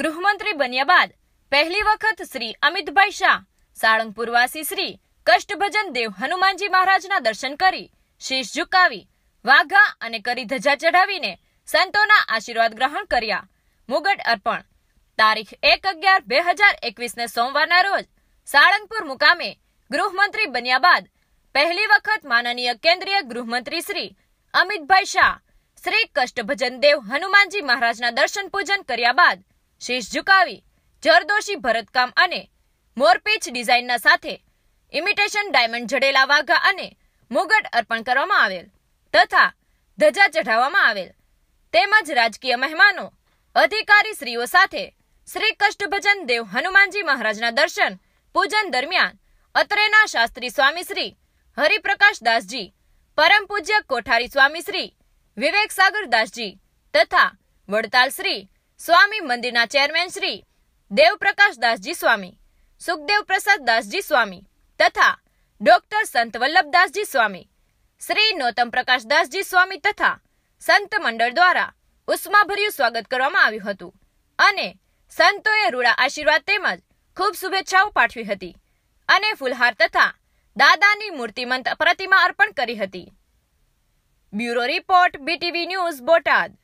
ગૃહમંત્રી બન્યા બાદ પહેલી વખત શ્રી અમિતભાઈ શાહ સાળંગપુરવાસી શ્રી કષ્ટભજન દેવ હનુમાનજી મહારાજના દર્શન કરી શીશ ઝુકાવી વાઘા અને કરી ધજા ચઢાવીને સંતોના આશીર્વાદ ગ્રહણ કર્યા મુગટ અર્પણ તારીખ એક અગિયાર બે હજાર એકવીસને સોમવારના રોજ સાળંગપુર મુકામે ગૃહમંત્રી બન્યા બાદ પહેલી વખત માનનીય કેન્દ્રીય ગૃહમંત્રી શ્રી અમિતભાઈ શાહ શ્રી કષ્ટભજન દેવ હનુમાનજી મહારાજના દર્શન પૂજન કર્યા બાદ શીશ ઝુકાવી જરદોશી ભરતકામ અને મોરપીચ ડિઝાઇનના સાથે ઇમિટેશન ડાયમંડ જડેલા વાઘા અને મુગટ અર્પણ કરવામાં આવેલ તથા ધજા ચઢાવવામાં આવેલ તેમજ રાજકીય મહેમાનો અધિકારી શ્રીઓ સાથે શ્રી કષ્ટભજન દેવ હનુમાનજી મહારાજના દર્શન પૂજન દરમિયાન અત્રેના શાસ્ત્રી સ્વામી શ્રી હરિપ્રકાશ દાસજી પરમ પૂજ્ય કોઠારી સ્વામી શ્રી વિવેક સાગર દાસજી તથા વડતાલ શ્રી સ્વામી મંદિરના ચેરમેન શ્રી દેવપ્રકાશ દાસજી સ્વામી સુખદેવ પ્રસાદ દાસજી સ્વામી તથા ડોક્ટર સંત વલ્લભદાસજી સ્વામી શ્રી નોતમ પ્રકાશ દાસજી સ્વામી તથા સંત મંડળ દ્વારા ઉષ્માભર્યું સ્વાગત કરવામાં આવ્યું હતું અને સંતોએ રૂડા આશીર્વાદ તેમજ ખૂબ શુભેચ્છાઓ પાઠવી હતી અને ફૂલહાર તથા દાદાની મૂર્તિમંત પ્રતિમા અર્પણ કરી હતી bureau report BTV news Botad